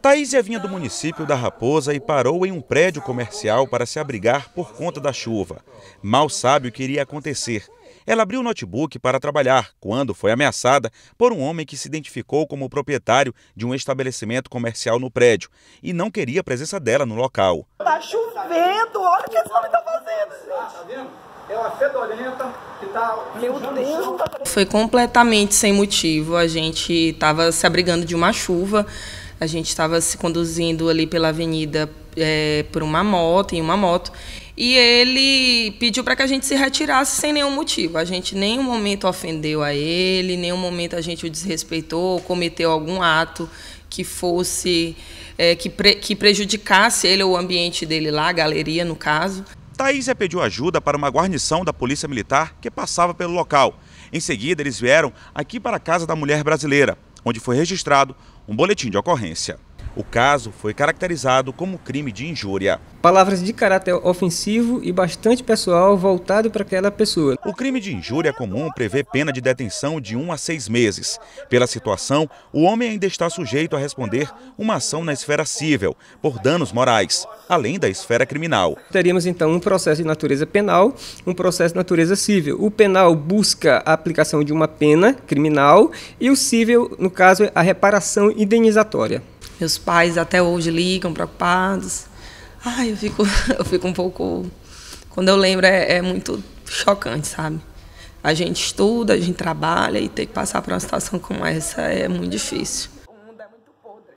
Thaís já vinha do município da Raposa e parou em um prédio comercial para se abrigar por conta da chuva. Mal sabe o que iria acontecer. Ela abriu o notebook para trabalhar quando foi ameaçada por um homem que se identificou como proprietário de um estabelecimento comercial no prédio e não queria a presença dela no local. Está chovendo, olha o que esse homem está fazendo. Está ah, vendo? ela é fedorenta, que tá Meu Deus. Foi completamente sem motivo. A gente estava se abrigando de uma chuva. A gente estava se conduzindo ali pela avenida é, por uma moto, em uma moto. E ele pediu para que a gente se retirasse sem nenhum motivo. A gente, em nenhum momento, ofendeu a ele, em nenhum momento a gente o desrespeitou, cometeu algum ato que fosse. É, que, pre, que prejudicasse ele ou o ambiente dele lá, a galeria, no caso. Taísia pediu ajuda para uma guarnição da Polícia Militar que passava pelo local. Em seguida, eles vieram aqui para a casa da mulher brasileira, onde foi registrado um boletim de ocorrência. O caso foi caracterizado como crime de injúria. Palavras de caráter ofensivo e bastante pessoal voltado para aquela pessoa. O crime de injúria comum prevê pena de detenção de um a seis meses. Pela situação, o homem ainda está sujeito a responder uma ação na esfera civil, por danos morais, além da esfera criminal. Teríamos então um processo de natureza penal, um processo de natureza civil. O penal busca a aplicação de uma pena criminal e o civil, no caso, é a reparação indenizatória. Meus pais até hoje ligam preocupados. Ai, eu fico, eu fico um pouco. Quando eu lembro, é, é muito chocante, sabe? A gente estuda, a gente trabalha e ter que passar por uma situação como essa é muito difícil.